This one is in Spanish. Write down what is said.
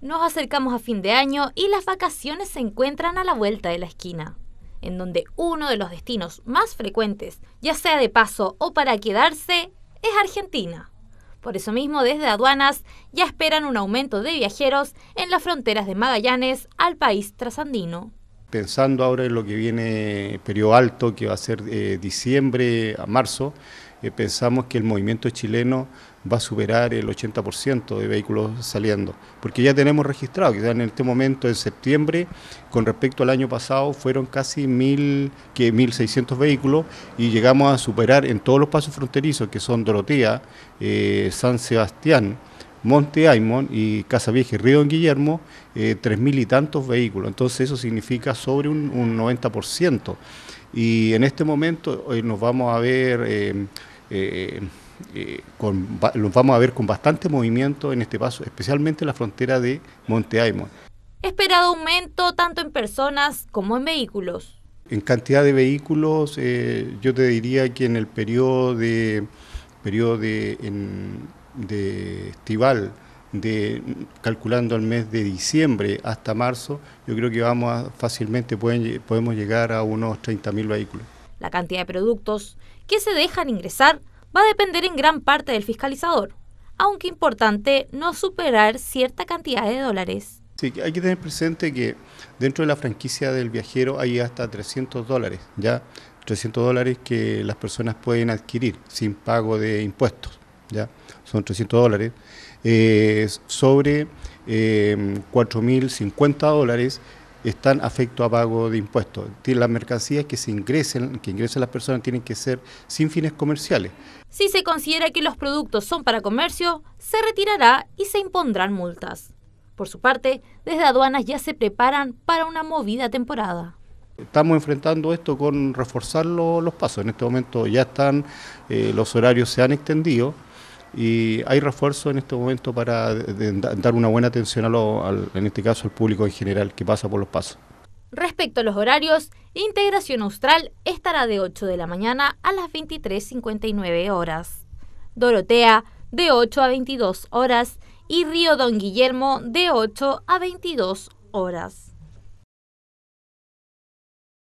Nos acercamos a fin de año y las vacaciones se encuentran a la vuelta de la esquina, en donde uno de los destinos más frecuentes, ya sea de paso o para quedarse, es Argentina. Por eso mismo, desde aduanas ya esperan un aumento de viajeros en las fronteras de Magallanes al país trasandino. Pensando ahora en lo que viene periodo alto, que va a ser de eh, diciembre a marzo, eh, pensamos que el movimiento chileno va a superar el 80% de vehículos saliendo, porque ya tenemos registrado, que en este momento, en septiembre, con respecto al año pasado, fueron casi que 1.600 vehículos y llegamos a superar en todos los pasos fronterizos, que son Dorotea, eh, San Sebastián, Monte Aymon y Casa Vieja y Río Don Guillermo, eh, tres mil y tantos vehículos. Entonces eso significa sobre un, 90%. Y en este momento hoy nos vamos a ver... Eh, eh, con, vamos a ver con bastante movimiento en este paso, especialmente en la frontera de Monte Aymon. Esperado aumento tanto en personas como en vehículos. En cantidad de vehículos, yo te diría que en el periodo de, de estival, de, calculando el mes de diciembre hasta marzo, yo creo que vamos a, fácilmente podemos llegar a unos 30.000 vehículos. La cantidad de productos que se dejan ingresar va a depender en gran parte del fiscalizador, aunque importante no superar cierta cantidad de dólares. Sí, hay que tener presente que dentro de la franquicia del viajero hay hasta 300 dólares, ya 300 dólares que las personas pueden adquirir sin pago de impuestos. ¿ya? son 300 dólares, eh, sobre 4.050 em, dólares están afecto a pago de impuestos. Las mercancías que se ingresen, que ingresen las personas, tienen que ser sin fines comerciales. Si se considera que los productos son para comercio, se retirará y se impondrán multas. Por su parte, desde aduanas ya se preparan para una movida temporada. Estamos enfrentando esto con reforzar los pasos. En este momento ya están, eh, los horarios se han extendido, y hay refuerzo en este momento para dar una buena atención en este caso al público en general que pasa por los pasos. Respecto a los horarios, Integración Austral estará de 8 de la mañana a las 23.59 horas, Dorotea de 8 a 22 horas y Río Don Guillermo de 8 a 22 horas.